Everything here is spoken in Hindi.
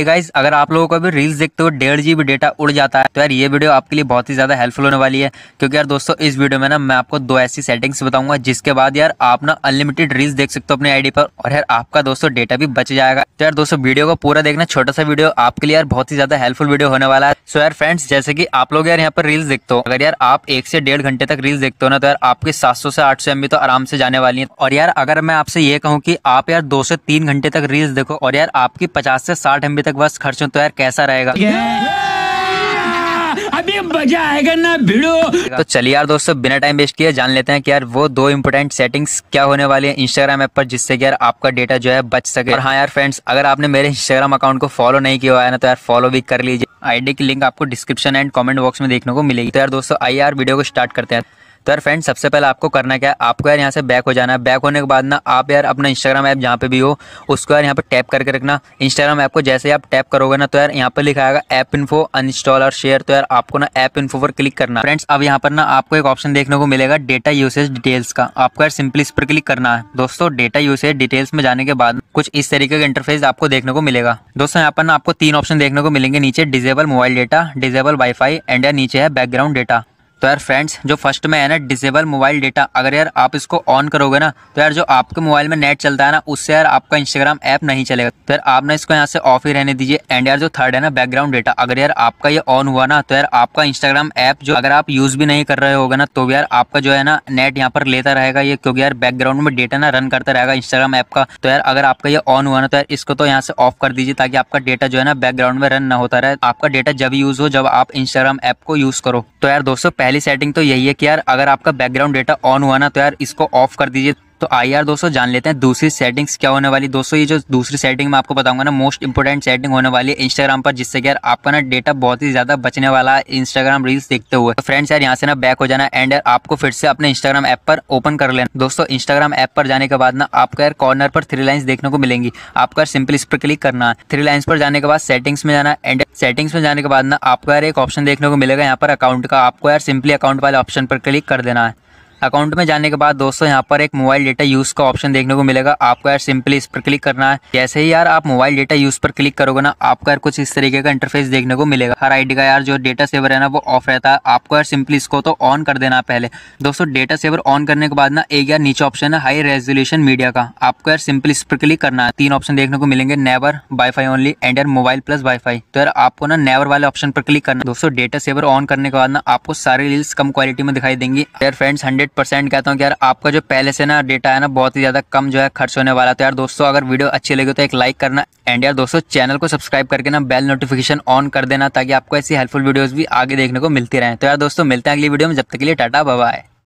हे गाइज अगर आप लोगों को भी रील्स देखते हो डेढ़ जी डेटा उड़ जाता है तो यार ये वीडियो आपके लिए बहुत ही ज़्यादा हेल्पफुल होने वाली है क्योंकि यार दोस्तों इस वीडियो में ना मैं आपको दो ऐसी सेटिंग्स बताऊंगा जिसके बाद यार आप ना अनलिमिटेड रील्स देख सकते हो अपने आईडी पर और यार आपका दोस्तों डेटा भी बच जाएगा तो यार दोस्तों वीडियो को पूरा देखना छोटा सा वीडियो आपके लिए यार बहुत ही ज्यादा हेल्पफुल वीडियो होने वाला है सो यार फ्रेंड्स जैसे कि आप लोग यार यहाँ पर रील्स देखते हो अगर यार आप एक से डेढ़ घंटे तक रील्स देखते हो ना तो यार आपके सात सौ से आठ सौ तो आराम से जाने वाली है और यार अगर मैं आपसे ये कहूँ की आप यार दो से तीन घंटे तक रील्स देखो और यार आपकी पचास से साठ एमबी तक तक बस खर्चों तो यार कैसा रहेगा आएगा ना भिड़ो तो चलिए यार दोस्तों बिना टाइम वेस्ट किए जान लेते हैं कि यार वो दो इम्पोर्टेंट सेटिंग्स क्या होने वाली हैं इंस्टाग्राम ऐप पर जिससे कि यार आपका डेटा जो है बच सके और हाँ यार फ्रेंड्स अगर आपने मेरे इंस्टाग्राम अकाउंट को फॉलो नहीं किया है ना तो यार फॉलो भी कर लीजिए आईडी की लिंक आपको डिस्क्रिप्शन एंड कॉमेंट बॉक्स में देखने को मिलेगी तो यार दोस्तों आई वीडियो को स्टार्ट करते हैं तो यार फ्रेंड सबसे पहले आपको करना क्या है आपको यार यहाँ से बैक हो जाना है बैक होने के बाद ना आप यार अपना इंस्टाग्राम ऐप जहाँ पे भी हो उसको यार यहाँ पे टैप करके रखना इंस्टाग्राम ऐप को जैसे आप टैप करोगे ना तो यार यहाँ पे लिखा आएगा ऐप इन्फो अनइंस्टॉल और शेयर तो यार आपको ना ऐप इन्फो पर क्लिक करना फ्रेंड्स अब यहाँ पर ना आपको एक ऑप्शन देखने को मिलेगा डेटा यूसेज डिटेल्स का आपको यार सिंपली इस पर क्लिक करना है दोस्तों डेटा यूसेज डिटेल्स में जाने के बाद कुछ इस तरीके का इंटरफेस आपको देखने को मिलेगा दोस्तों यहाँ पर ना आपको तीन ऑप्शन देखने को मिलेंगे नीचे disable mobile data disable wifi and नीचे है बैकग्राउंड डेटा तो यार फ्रेंड्स जो फर्स्ट में है ना डिसेबल मोबाइल डेटा अगर यार आप इसको ऑन करोगे ना तो यार जो आपके मोबाइल में नेट चलता है ना उससे यार आपका इंस्टाग्राम ऐप नहीं चलेगा तो यार आप ना इसको यहाँ से ऑफ ही रहने दीजिए एंड यार जो थर्ड है ना बैकग्राउंड डेटा अगर यार आपका ये ऑन हुआ ना तो यार आपका इंस्टाग्राम ऐप जो अगर आप यूज़ भी नहीं कर रहे होगा ना तो यार आपका जो है ना नेट यहाँ पर लेता रहेगा ये क्योंकि यार बैकग्राउंड में डेटा ना रन करता रहेगा इंस्टाग्राम ऐप का तो यार अगर आपका ये ऑन हुआ ना तो यार इसको तो यहाँ से ऑफ कर दीजिए ताकि आपका डेटा जो है ना बैकग्राउंड में रन न होता रहे आपका डेटा जब यूज़ हो जब आप इंस्टाग्राम ऐप को यूज़ करो तो यार दोस्तों पहली सेटिंग तो यही है कि यार अगर आपका बैकग्राउंड डेटा ऑन हुआ ना तो यार इसको ऑफ कर दीजिए तो आई आर दोस्तों जान लेते हैं दूसरी सेटिंग्स क्या होने वाली दोस्तों ये जो दूसरी सेटिंग मैं आपको बताऊंगा ना मोस्ट इंपॉर्टेंट सेटिंग होने वाली है इंस्टाग्राम पर जिससे कि यार आपका ना डेटा बहुत ही ज़्यादा बचने वाला है इंस्टाग्राम रील्स देखते हुए तो फ्रेंड्स यार यहाँ से ना बैक हो जाना एंड यार आपको फिर से अपने इंस्टाग्राम ऐप पर ओपन कर लेना दोस्तों इंस्टाग्राम ऐप पर जाने के बाद ना आपका यार कॉर्नर पर थ्री लाइन्स देखने को मिलेंगी आपको यार सिंपल इस पर क्लिक करना है थ्री लाइन्स पर जाने के बाद सेटिंग्स में जाना एंड सेटिंग्स में जाने के बाद ना आपका यार एक ऑप्शन देखने को मिलेगा यहाँ पर अकाउंट का आपको यार सिंपली अकाउंट वाले ऑप्शन पर क्लिक कर देना है अकाउंट में जाने के बाद दोस्तों यहाँ पर एक मोबाइल डेटा यूज़ का ऑप्शन देखने को मिलेगा आपको यार सिंपली इस पर क्लिक करना है जैसे ही यार आप मोबाइल डेटा यूज़ पर क्लिक करोगे ना आपको यार कुछ इस तरीके का इंटरफेस देखने को मिलेगा हर आईडी का यार जो डेटा सेवर है ना वो ऑफ रहता है आपको यार सिंपली इसको तो ऑन कर देना पहले दोस्तों डेटा सेवर ऑन करने के बाद ना एक यार नीचे ऑप्शन है हाई रेजोल्यूशन मीडिया का आपको यार सिंपली इस पर क्लिक करना है तीन ऑप्शन देखने को मिलेंगे नेवर वाईफाई ओनली एंड यार मोबाइल प्लस वाईफाई तो यार आपको ना नेवर वाले ऑप्शन पर क्लिक करना दोस्तों डेटा सेवर ऑन करने के बाद ना आपको सारी रील्स कम क्वालिटी में दिखाई देंगी यार फ्रेंड्स हंड्रेड हंड्रेड परसेंट कहता हूँ कि यार आपका जो पहले से ना डेटा है ना बहुत ही ज़्यादा कम जो है खर्च होने वाला तो यार दोस्तों अगर वीडियो अच्छी लगी तो एक लाइक करना एंड यार दोस्तों चैनल को सब्सक्राइब करके ना बेल नोटिफिकेशन ऑन कर देना ताकि आपको ऐसी हेल्पफुल वीडियोज़ भी आगे देखने को मिलती रहे तो यार दोस्तों मिलते हैं अगली वीडियो में जब तक के लिए टाटा बाय